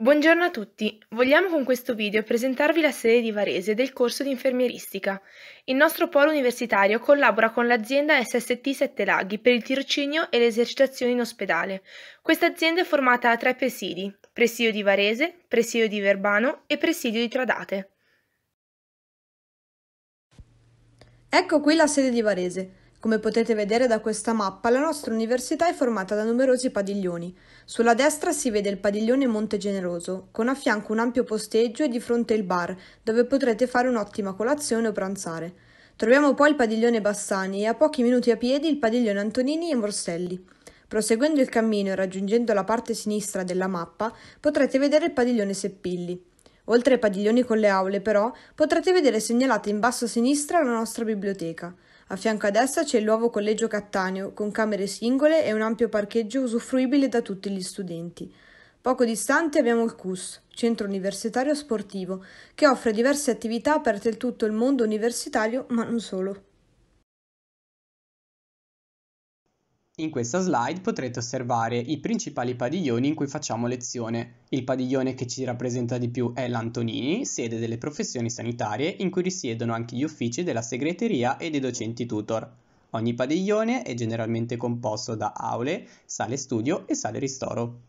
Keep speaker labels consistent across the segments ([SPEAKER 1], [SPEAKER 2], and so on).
[SPEAKER 1] Buongiorno a tutti, vogliamo con questo video presentarvi la sede di Varese del corso di infermieristica. Il nostro polo universitario collabora con l'azienda SST Sette Laghi per il tirocinio e le esercitazioni in ospedale. Questa azienda è formata da tre presidi, presidio di Varese, presidio di Verbano e presidio di Tradate.
[SPEAKER 2] Ecco qui la sede di Varese. Come potete vedere da questa mappa, la nostra università è formata da numerosi padiglioni. Sulla destra si vede il padiglione Monte Generoso, con a fianco un ampio posteggio e di fronte il bar, dove potrete fare un'ottima colazione o pranzare. Troviamo poi il padiglione Bassani e a pochi minuti a piedi il padiglione Antonini e Morselli. Proseguendo il cammino e raggiungendo la parte sinistra della mappa, potrete vedere il padiglione Seppilli. Oltre ai padiglioni con le aule, però, potrete vedere segnalata in basso a sinistra la nostra biblioteca. A fianco a destra c'è il nuovo collegio Cattaneo, con camere singole e un ampio parcheggio usufruibile da tutti gli studenti. Poco distante abbiamo il CUS, Centro Universitario Sportivo, che offre diverse attività aperte a tutto il mondo universitario, ma non solo.
[SPEAKER 3] In questa slide potrete osservare i principali padiglioni in cui facciamo lezione. Il padiglione che ci rappresenta di più è l'Antonini, sede delle professioni sanitarie, in cui risiedono anche gli uffici della segreteria e dei docenti tutor. Ogni padiglione è generalmente composto da aule, sale studio e sale ristoro.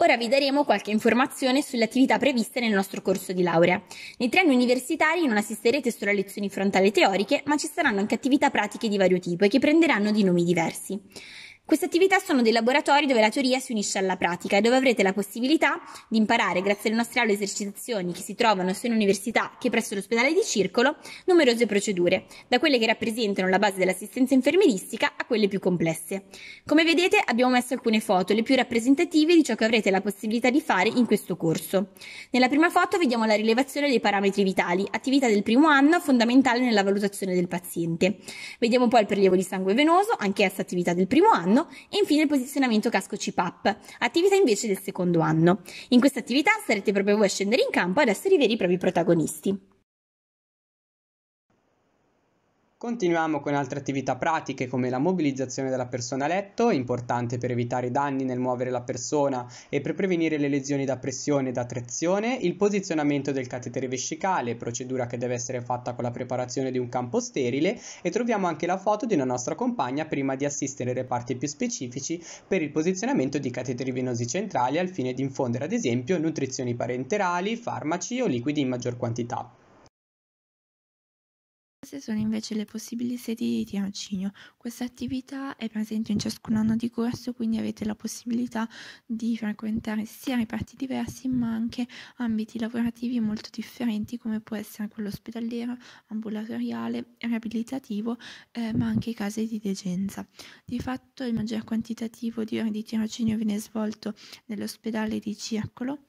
[SPEAKER 4] Ora vi daremo qualche informazione sulle attività previste nel nostro corso di laurea. Nei tre anni universitari non assisterete solo a lezioni frontali teoriche, ma ci saranno anche attività pratiche di vario tipo e che prenderanno di nomi diversi. Queste attività sono dei laboratori dove la teoria si unisce alla pratica e dove avrete la possibilità di imparare, grazie alle nostre aule esercitazioni che si trovano sia in università che presso l'ospedale di Circolo, numerose procedure, da quelle che rappresentano la base dell'assistenza infermieristica a quelle più complesse. Come vedete abbiamo messo alcune foto, le più rappresentative di ciò che avrete la possibilità di fare in questo corso. Nella prima foto vediamo la rilevazione dei parametri vitali, attività del primo anno fondamentale nella valutazione del paziente. Vediamo poi il prelievo di sangue venoso, anch'essa attività del primo anno, anno e infine il posizionamento casco CPAP, attività invece del secondo anno. In questa attività sarete proprio voi a scendere in campo ad essere i veri e propri protagonisti.
[SPEAKER 3] Continuiamo con altre attività pratiche come la mobilizzazione della persona a letto, importante per evitare danni nel muovere la persona e per prevenire le lesioni da pressione e da trazione, il posizionamento del catetere vescicale, procedura che deve essere fatta con la preparazione di un campo sterile e troviamo anche la foto di una nostra compagna prima di assistere ai reparti più specifici per il posizionamento di cateteri venosi centrali al fine di infondere ad esempio nutrizioni parenterali, farmaci o liquidi in maggior quantità.
[SPEAKER 1] Queste sono invece le possibili sedi di tirocinio. Questa attività è presente in ciascun anno di corso, quindi avete la possibilità di frequentare sia reparti diversi, ma anche ambiti lavorativi molto differenti, come può essere quello ospedaliero, ambulatoriale, riabilitativo, eh, ma anche case di degenza. Di fatto il maggior quantitativo di ore di tirocinio viene svolto nell'ospedale di Circolo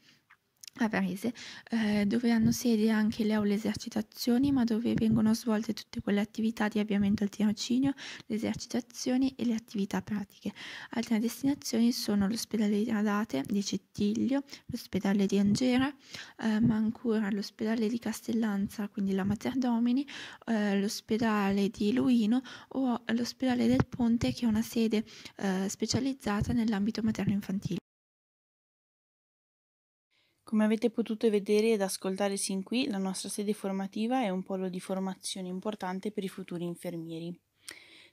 [SPEAKER 1] a Varese, eh, dove hanno sede anche le aule esercitazioni, ma dove vengono svolte tutte quelle attività di avviamento al tirocinio, le esercitazioni e le attività pratiche. Altre destinazioni sono l'ospedale di Radate, di Cettiglio, l'ospedale di Angera, eh, ma ancora l'ospedale di Castellanza, quindi la Mater Domini, eh, l'ospedale di Luino o l'ospedale del Ponte, che è una sede eh, specializzata nell'ambito materno-infantile.
[SPEAKER 5] Come avete potuto vedere ed ascoltare sin qui, la nostra sede formativa è un polo di formazione importante per i futuri infermieri.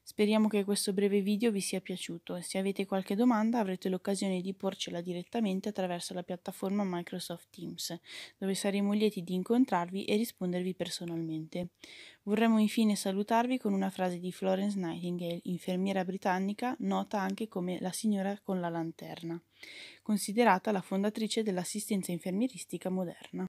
[SPEAKER 5] Speriamo che questo breve video vi sia piaciuto se avete qualche domanda avrete l'occasione di porcela direttamente attraverso la piattaforma Microsoft Teams, dove saremo lieti di incontrarvi e rispondervi personalmente. Vorremmo infine salutarvi con una frase di Florence Nightingale, infermiera britannica nota anche come la signora con la lanterna,
[SPEAKER 2] considerata la fondatrice dell'assistenza infermieristica moderna.